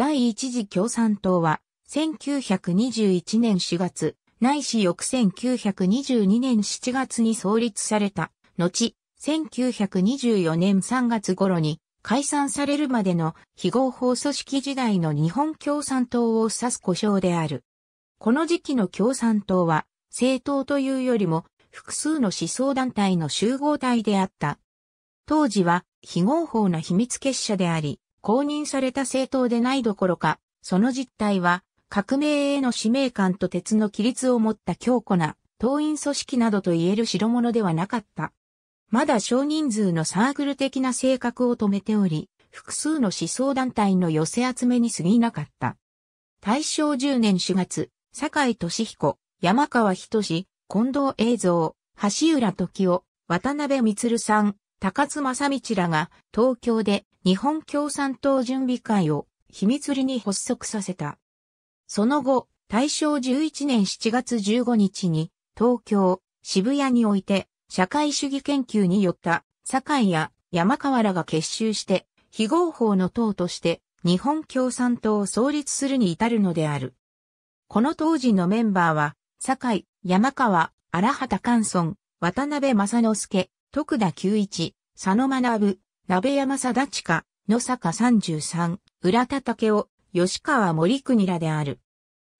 第一次共産党は、1921年4月、ないし翌1922年7月に創立された、後、1924年3月頃に解散されるまでの非合法組織時代の日本共産党を指す故障である。この時期の共産党は政党というよりも複数の思想団体の集合体であった。当時は非合法な秘密結社であり、公認された政党でないどころか、その実態は、革命への使命感と鉄の規律を持った強固な党員組織などと言える代物ではなかった。まだ少人数のサークル的な性格を止めており、複数の思想団体の寄せ集めに過ぎなかった。大正10年4月、坂井俊彦、山川仁志、近藤栄三、橋浦時夫、渡辺光さん、高津正道らが東京で日本共産党準備会を秘密裏に発足させた。その後、大正11年7月15日に東京、渋谷において社会主義研究によった堺や山川らが結集して非合法の党として日本共産党を創立するに至るのである。この当時のメンバーは、堺、山川、荒畑寛村、渡辺正之助、徳田久一、佐野学、鍋山貞下、野坂33、浦田武雄、吉川森国らである。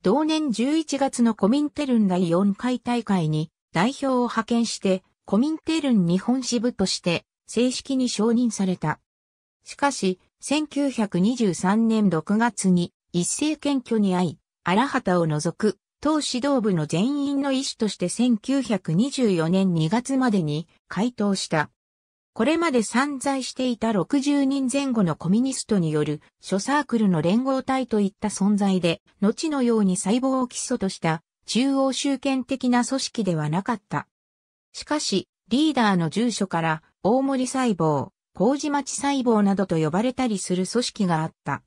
同年11月のコミンテルン第4回大会に代表を派遣して、コミンテルン日本支部として正式に承認された。しかし、1923年6月に一斉検挙に遭い、荒畑を除く、党指導部の全員の医師として1924年2月までに回答した。これまで散在していた60人前後のコミニストによる諸サークルの連合体といった存在で、後のように細胞を基礎とした中央集権的な組織ではなかった。しかし、リーダーの住所から大森細胞、麹町細胞などと呼ばれたりする組織があった。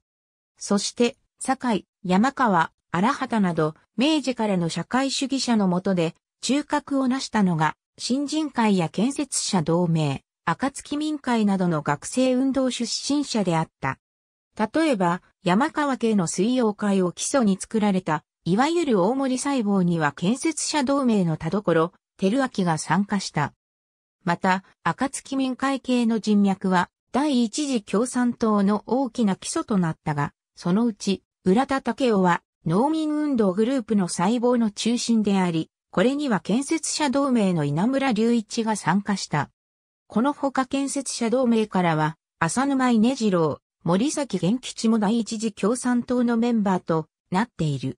そして、堺、山川、荒畑など、明治からの社会主義者のもとで、中核を成したのが、新人会や建設者同盟、暁民会などの学生運動出身者であった。例えば、山川家の水曜会を基礎に作られた、いわゆる大森細胞には建設者同盟の田所、照明が参加した。また、暁民会系の人脈は、第一次共産党の大きな基礎となったが、そのうち、浦田武雄は、農民運動グループの細胞の中心であり、これには建設者同盟の稲村隆一が参加した。このほか建設者同盟からは、浅沼稲次郎、森崎元吉も第一次共産党のメンバーとなっている。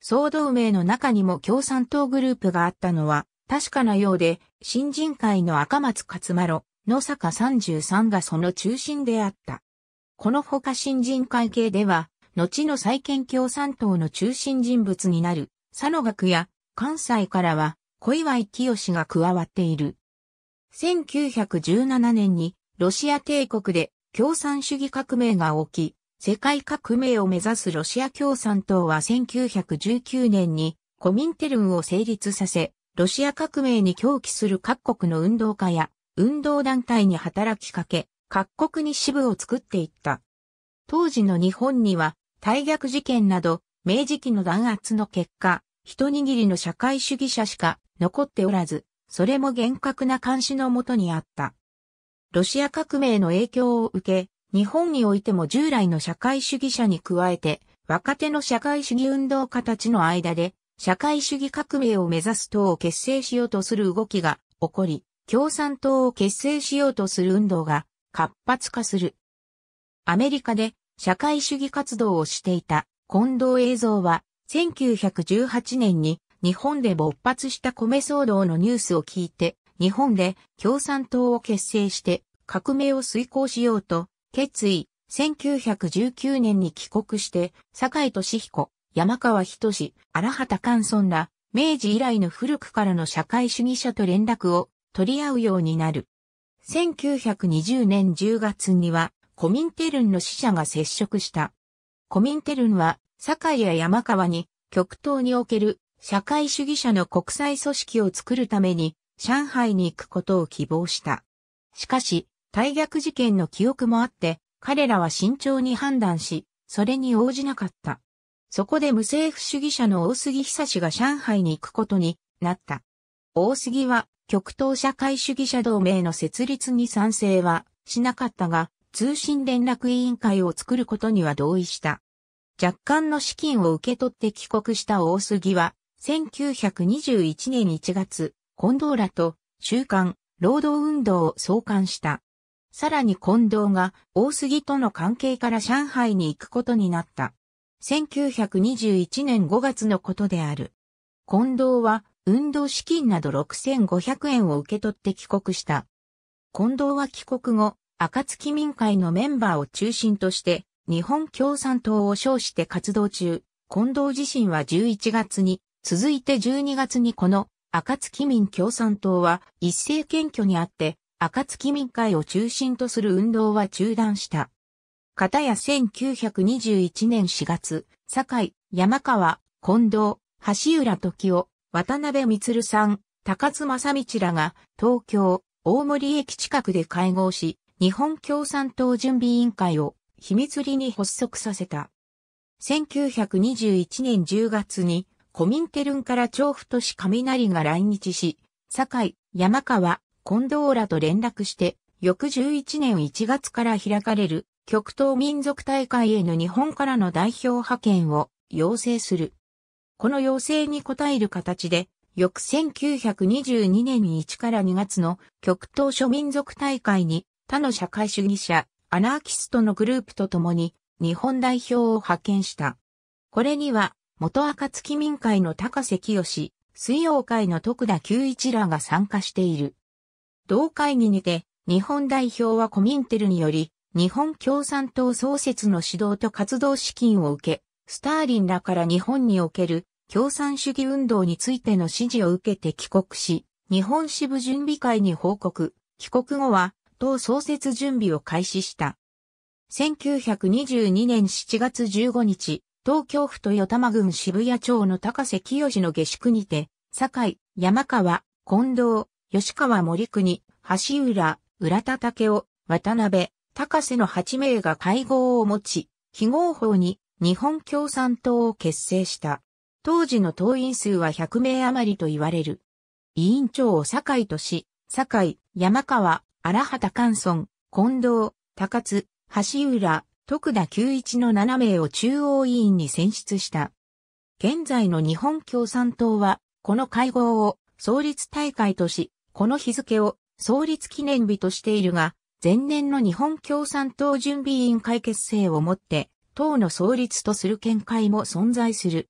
総同盟の中にも共産党グループがあったのは確かなようで、新人会の赤松勝丸、野坂33がその中心であった。このほか新人会系では、後の再建共産党の中心人物になる、佐野学や関西からは小岩井清が加わっている。1917年にロシア帝国で共産主義革命が起き、世界革命を目指すロシア共産党は1919年にコミンテルンを成立させ、ロシア革命に狂気する各国の運動家や運動団体に働きかけ、各国に支部を作っていった。当時の日本には、大逆事件など、明治期の弾圧の結果、一握りの社会主義者しか残っておらず、それも厳格な監視のもとにあった。ロシア革命の影響を受け、日本においても従来の社会主義者に加えて、若手の社会主義運動家たちの間で、社会主義革命を目指す党を結成しようとする動きが起こり、共産党を結成しようとする運動が活発化する。アメリカで社会主義活動をしていた近藤映像は1918年に日本で勃発した米騒動のニュースを聞いて、日本で共産党を結成して革命を遂行しようと、決意、1919年に帰国して、坂井敏彦、山川仁、荒畑寛村ら、明治以来の古くからの社会主義者と連絡を取り合うようになる。1920年10月には、コミンテルンの死者が接触した。コミンテルンは、坂井や山川に、極東における社会主義者の国際組織を作るために上海に行くことを希望した。しかし、大逆事件の記憶もあって、彼らは慎重に判断し、それに応じなかった。そこで無政府主義者の大杉久志が上海に行くことになった。大杉は極東社会主義者同盟の設立に賛成はしなかったが、通信連絡委員会を作ることには同意した。若干の資金を受け取って帰国した大杉は、1921年1月、近藤らと週刊労働運動を創刊した。さらに近藤が大杉との関係から上海に行くことになった。1921年5月のことである。近藤は運動資金など6500円を受け取って帰国した。近藤は帰国後、暁民会のメンバーを中心として日本共産党を称して活動中、近藤自身は11月に続いて12月にこの、暁民共産党は一斉検挙にあって、暁民会を中心とする運動は中断した。片や1921年4月、堺、山川、近藤、橋浦時夫、渡辺光さん、高津正道らが東京、大森駅近くで会合し、日本共産党準備委員会を秘密裏に発足させた。1921年10月にコミンテルンから調布都市雷が来日し、堺、山川、近藤らと連絡して、翌11年1月から開かれる極東民族大会への日本からの代表派遣を要請する。この要請に応える形で、翌1922年に1から2月の極東諸民族大会に他の社会主義者、アナーキストのグループと共に日本代表を派遣した。これには元暁民会の高瀬清、水曜会の徳田久一らが参加している。同会議にて、日本代表はコミンテルにより、日本共産党創設の指導と活動資金を受け、スターリンらから日本における共産主義運動についての指示を受けて帰国し、日本支部準備会に報告、帰国後は党創設準備を開始した。1922年7月15日、東京府豊玉郡渋谷町の高瀬清の下宿にて、堺、山川、近藤、吉川森国、橋浦、浦田竹雄、渡辺、高瀬の8名が会合を持ち、非合法に日本共産党を結成した。当時の党員数は100名余りと言われる。委員長を堺とし、堺、山川、荒畑関村、近藤、高津、橋浦、徳田九一の7名を中央委員に選出した。現在の日本共産党は、この会合を創立大会とし、この日付を創立記念日としているが、前年の日本共産党準備委員会結成をもって、党の創立とする見解も存在する。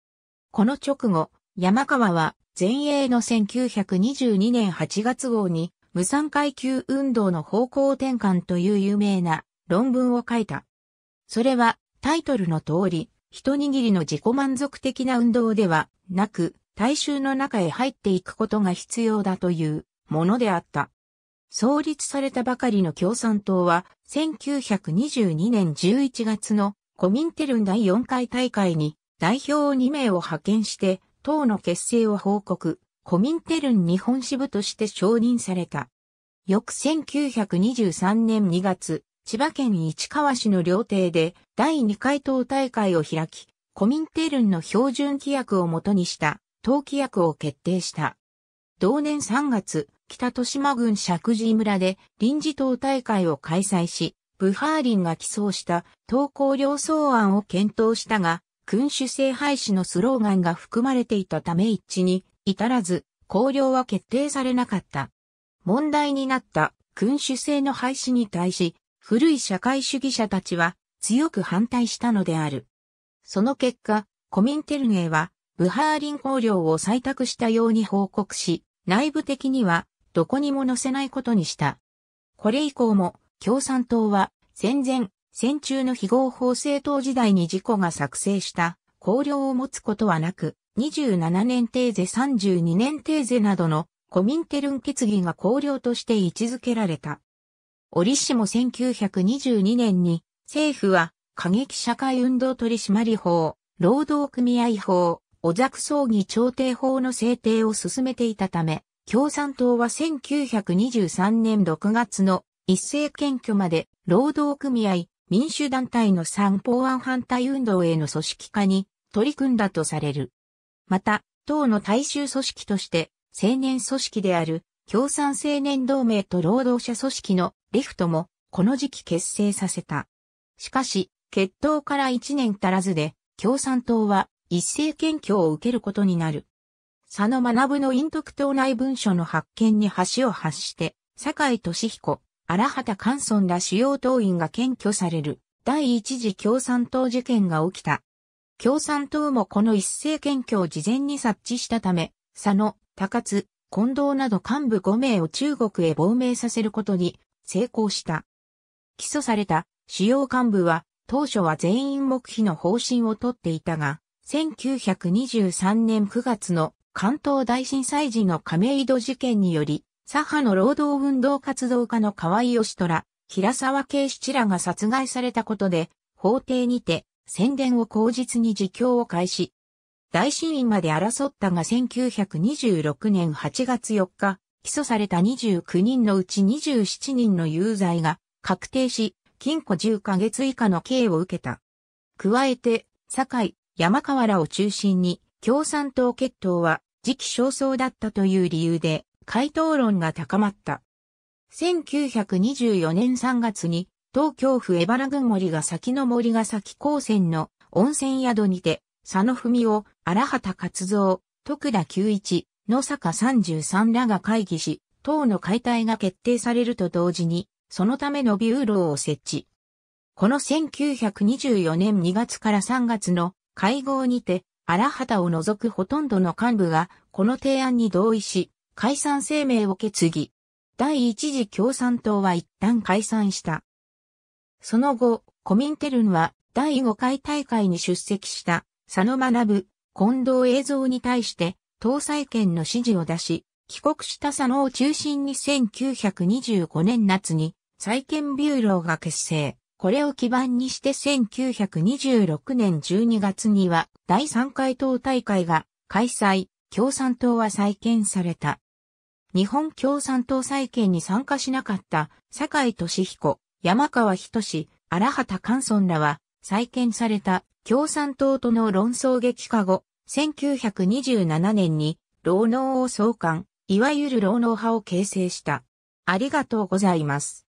この直後、山川は前衛の1922年8月号に、無産階級運動の方向転換という有名な論文を書いた。それはタイトルの通り、一握りの自己満足的な運動ではなく、大衆の中へ入っていくことが必要だというものであった。創立されたばかりの共産党は、1922年11月のコミンテルン第4回大会に代表を2名を派遣して、党の結成を報告、コミンテルン日本支部として承認された。翌1923年2月、千葉県市川市の料亭で第2回党大会を開き、コミンテルンの標準規約をもとにした党規約を決定した。同年3月、北豊島郡石神村で臨時党大会を開催し、ブハーリンが起草した党綱領草案を検討したが、君主制廃止のスローガンが含まれていたため一致に至らず、綱領は決定されなかった。問題になった君主制の廃止に対し、古い社会主義者たちは強く反対したのである。その結果、コミンテルネーはブハーリン公領を採択したように報告し、内部的にはどこにも載せないことにした。これ以降も共産党は戦前、戦中の非合法政党時代に事故が作成した公領を持つことはなく、27年定税32年定税などのコミンテルン決議が公領として位置づけられた。折しも1922年に政府は過激社会運動取締法、労働組合法、おざく葬儀調停法の制定を進めていたため、共産党は1923年6月の一斉検挙まで労働組合、民主団体の三法案反対運動への組織化に取り組んだとされる。また、党の大衆組織として青年組織である共産青年同盟と労働者組織のリフトもこの時期結成させた。しかし、決闘から1年足らずで、共産党は一斉検挙を受けることになる。佐野学の陰徳党内文書の発見に橋を発して、坂井俊彦、荒畑寛村ら主要党員が検挙される第一次共産党事件が起きた。共産党もこの一斉検挙を事前に察知したため、佐野、高津、近藤など幹部5名を中国へ亡命させることに成功した。起訴された主要幹部は当初は全員黙秘の方針をとっていたが、1923年9月の関東大震災時の亀戸事件により、左派の労働運動活動家の河合義虎、平沢慶七らが殺害されたことで、法廷にて宣伝を口実に自供を開始。大審院まで争ったが1926年8月4日、起訴された29人のうち27人の有罪が確定し、禁錮10ヶ月以下の刑を受けた。加えて、堺、山川らを中心に共産党決闘は時期尚早だったという理由で、回答論が高まった。1924年3月に、東京府江原郡森が先の森が先高専の温泉宿にて、佐野文夫、荒畑勝造、徳田久一、野坂33らが会議し、党の解体が決定されると同時に、そのためのビューローを設置。この1924年2月から3月の会合にて、荒畑を除くほとんどの幹部がこの提案に同意し、解散声明を決議。第一次共産党は一旦解散した。その後、コミンテルンは第5回大会に出席した佐野学、近藤映像に対して搭載権の指示を出し、帰国した佐野を中心に1925年夏に再建ビューローが結成。これを基盤にして1926年12月には第3回党大会が開催、共産党は再建された。日本共産党再建に参加しなかった坂井俊彦、山川仁荒畑寛村らは再建された共産党との論争激化後、1927年に労農を創刊、いわゆる労農派を形成した。ありがとうございます。